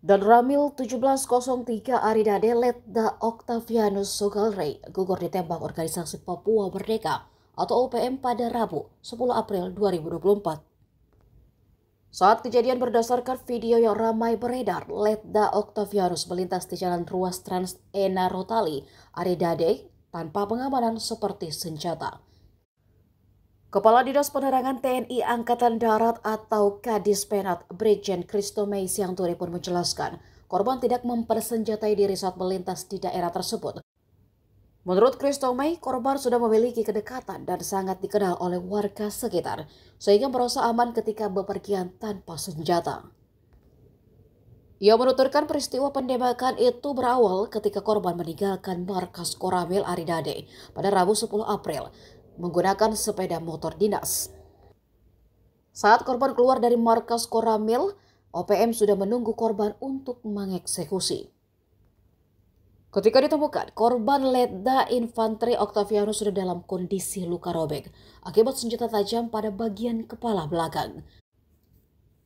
Dan Ramil 1703 Aridade Letda Octavianus Sogalrey gugur ditembak organisasi Papua Merdeka atau OPM pada Rabu 10 April 2024. Saat kejadian berdasarkan video yang ramai beredar, Letda Octavianus melintas di jalan ruas Trans Enarotali Aridade tanpa pengamanan seperti senjata. Kepala Dinas Penerangan TNI Angkatan Darat atau Kadis Penat Brigjen Kristo Mei Siangturi pun menjelaskan, korban tidak mempersenjatai diri saat melintas di daerah tersebut. Menurut Kristo Mei, korban sudah memiliki kedekatan dan sangat dikenal oleh warga sekitar, sehingga merasa aman ketika bepergian tanpa senjata. Ia menuturkan peristiwa penembakan itu berawal ketika korban meninggalkan markas Koramil Aridade pada Rabu 10 April menggunakan sepeda motor dinas. Saat korban keluar dari markas Koramil, OPM sudah menunggu korban untuk mengeksekusi. Ketika ditemukan, korban Letda Infanteri Octaviano sudah dalam kondisi luka robek akibat senjata tajam pada bagian kepala belakang.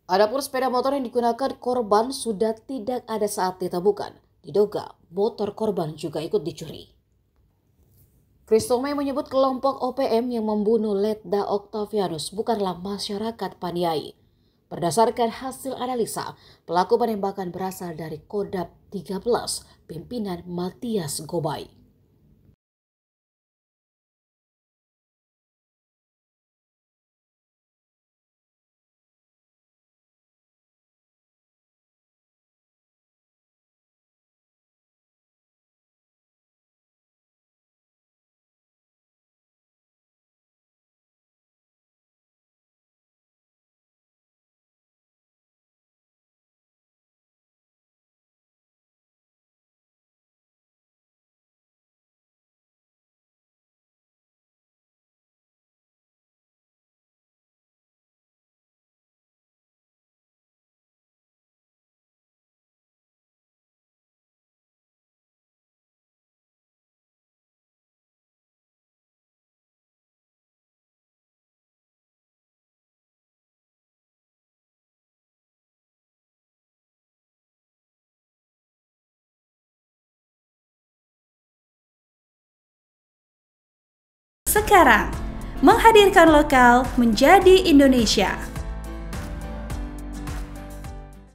Adapun sepeda motor yang digunakan korban sudah tidak ada saat ditemukan. Diduga motor korban juga ikut dicuri. Kristome menyebut kelompok OPM yang membunuh Letda Octavianus bukanlah masyarakat Paniai. Berdasarkan hasil analisa, pelaku penembakan berasal dari Kodap 13, pimpinan Matias Gobay. sekarang. Menghadirkan lokal menjadi Indonesia.